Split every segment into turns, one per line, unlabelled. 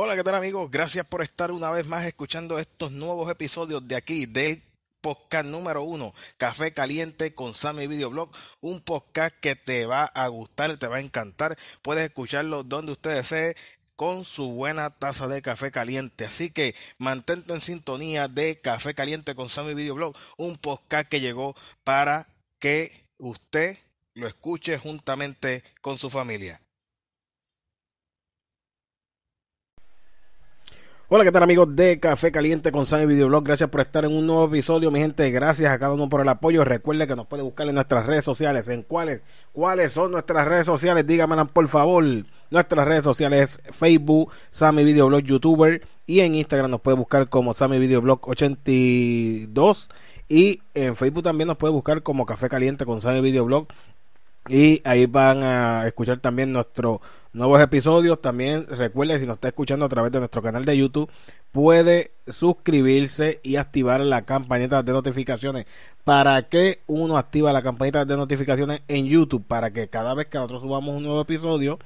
Hola, ¿qué tal amigos? Gracias por estar una vez más escuchando estos nuevos episodios de aquí del podcast número uno, Café Caliente con Sammy Videoblog, un podcast que te va a gustar, te va a encantar. Puedes escucharlo donde usted desee con su buena taza de café caliente. Así que mantente en sintonía de Café Caliente con Sammy Videoblog, un podcast que llegó para que usted lo escuche juntamente con su familia. Hola, ¿qué tal amigos de Café Caliente con Sammy Videoblog? Gracias por estar en un nuevo episodio, mi gente. Gracias a cada uno por el apoyo. Recuerde que nos puede buscar en nuestras redes sociales. ¿En cuáles? ¿Cuáles son nuestras redes sociales? Díganmelo por favor. Nuestras redes sociales Facebook, Sammy Videoblog YouTuber y en Instagram nos puede buscar como Sammy Videoblog 82 y en Facebook también nos puede buscar como Café Caliente con Sammy Videoblog y ahí van a escuchar también nuestros nuevos episodios. También recuerde, si nos está escuchando a través de nuestro canal de YouTube, puede suscribirse y activar la campanita de notificaciones. ¿Para qué uno activa la campanita de notificaciones en YouTube? Para que cada vez que nosotros subamos un nuevo episodio,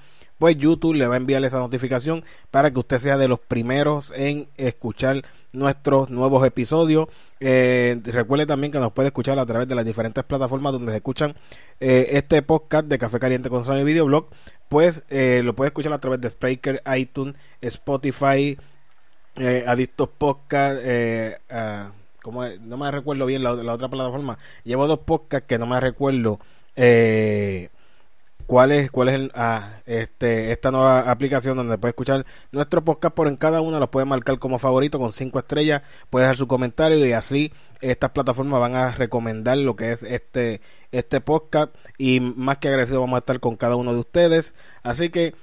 pues YouTube le va a enviar esa notificación para que usted sea de los primeros en escuchar nuestros nuevos episodios. Eh, recuerde también que nos puede escuchar a través de las diferentes plataformas donde se escuchan eh, este podcast de Café Caliente con y Videoblog. Pues eh, lo puede escuchar a través de Spreaker, iTunes, Spotify, eh, Adictos Podcast, ah, como no me recuerdo bien la, la, otra plataforma. Llevo dos podcasts que no me recuerdo cuál es, cuál es ah, este, esta nueva aplicación donde puede escuchar nuestro podcast por en cada uno, los puede marcar como favorito con cinco estrellas, puede dejar su comentario y así estas plataformas van a recomendar lo que es este, este podcast y más que agradecido vamos a estar con cada uno de ustedes. Así que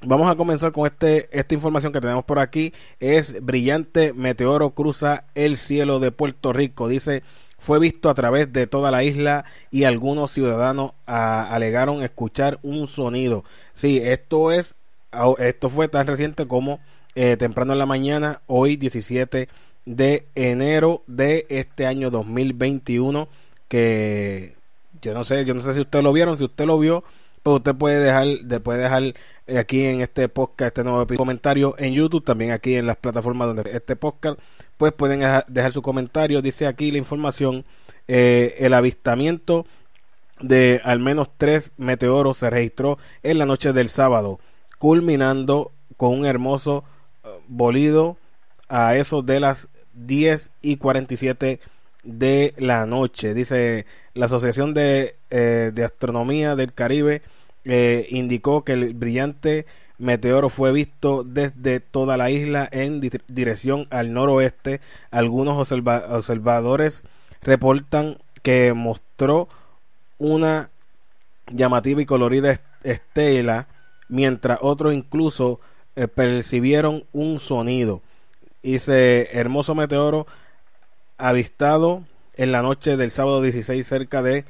Vamos a comenzar con este, esta información que tenemos por aquí. Es brillante meteoro cruza el cielo de Puerto Rico. Dice fue visto a través de toda la isla y algunos ciudadanos ah, alegaron escuchar un sonido. Sí, esto es esto fue tan reciente como eh, temprano en la mañana, hoy 17 de enero de este año 2021 que yo no sé, yo no sé si usted lo vieron, si usted lo vio, pues usted puede dejar, puede dejar aquí en este podcast, este nuevo episodio, comentario en YouTube, también aquí en las plataformas donde este podcast, pues pueden dejar su comentario. Dice aquí la información, eh, el avistamiento de al menos tres meteoros se registró en la noche del sábado, culminando con un hermoso eh, bolido a eso de las 10 y 47 de la noche. Dice la Asociación de, eh, de Astronomía del Caribe eh, indicó que el brillante meteoro fue visto desde toda la isla en dirección al noroeste. Algunos observadores reportan que mostró una llamativa y colorida estela, mientras otros incluso eh, percibieron un sonido. Dice, hermoso meteoro avistado en la noche del sábado 16 cerca de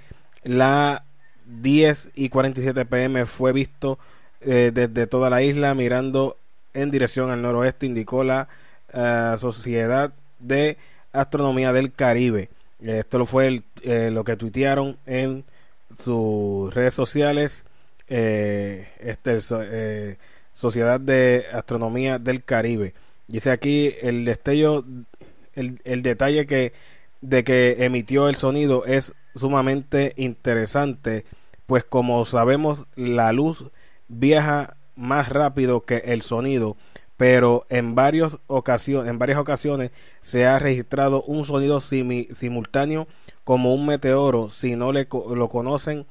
la 10 y 47 pm fue visto eh, desde toda la isla mirando en dirección al noroeste, indicó la eh, Sociedad de Astronomía del Caribe. Esto lo fue eh, lo que tuitearon en sus redes sociales. Este, Sociedad de Astronomía del Caribe. Dice aquí el destello, el, el detalle que de que emitió el sonido es sumamente interesante, pues como sabemos la luz viaja más rápido que el sonido, pero en, varias ocasiones, en varias ocasiones se ha registrado un sonido simultáneo como un meteoro, si no lo conocen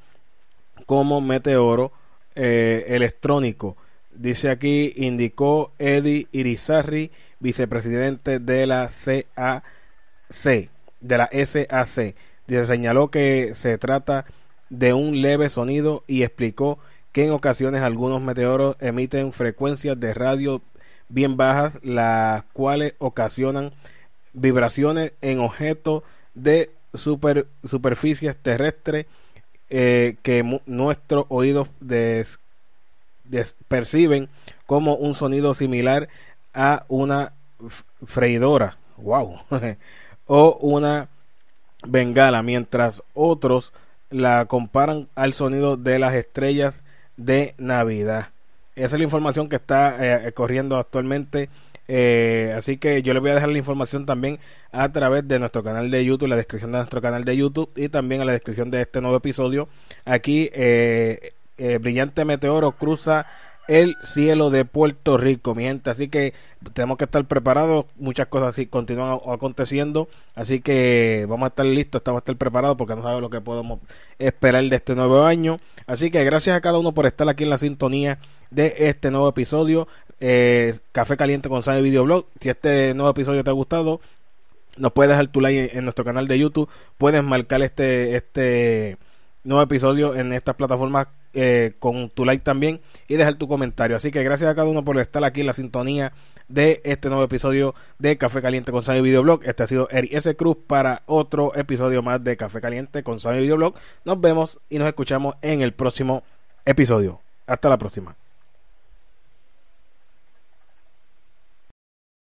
como meteoro eh, electrónico. Dice aquí, indicó Eddie Irizarry, vicepresidente de la CAC, de la SAC señaló que se trata de un leve sonido y explicó que en ocasiones algunos meteoros emiten frecuencias de radio bien bajas, las cuales ocasionan vibraciones en objetos de superficies terrestres eh, que nuestros oídos perciben como un sonido similar a una freidora wow, o una bengala, mientras otros la comparan al sonido de las estrellas de Navidad. Esa es la información que está eh, eh, corriendo actualmente. Eh, así que yo les voy a dejar la información también a través de nuestro canal de YouTube, la descripción de nuestro canal de YouTube y también en la descripción de este nuevo episodio. Aquí, Brillante Meteoro cruza el cielo de Puerto Rico, mi gente. Así que tenemos que estar preparados. Muchas cosas así continúan aconteciendo. Así que vamos a estar listos, estamos a estar preparados porque no sabemos lo que podemos esperar de este nuevo año. Así que gracias a cada uno por estar aquí en la sintonía de este nuevo episodio. Eh, Café Caliente con San Videoblog. Si este nuevo episodio te ha gustado, nos puedes dejar tu like en, en nuestro canal de YouTube. Puedes marcar este, este nuevo episodio en estas plataformas eh, con tu like también y dejar tu comentario. Así que gracias a cada uno por estar aquí en la sintonía de este nuevo episodio de Café Caliente con Sammy Videoblog. Este ha sido Eri S. Cruz para otro episodio más de Café Caliente con Sammy Videoblog. Nos vemos y nos escuchamos en el próximo episodio. Hasta la próxima.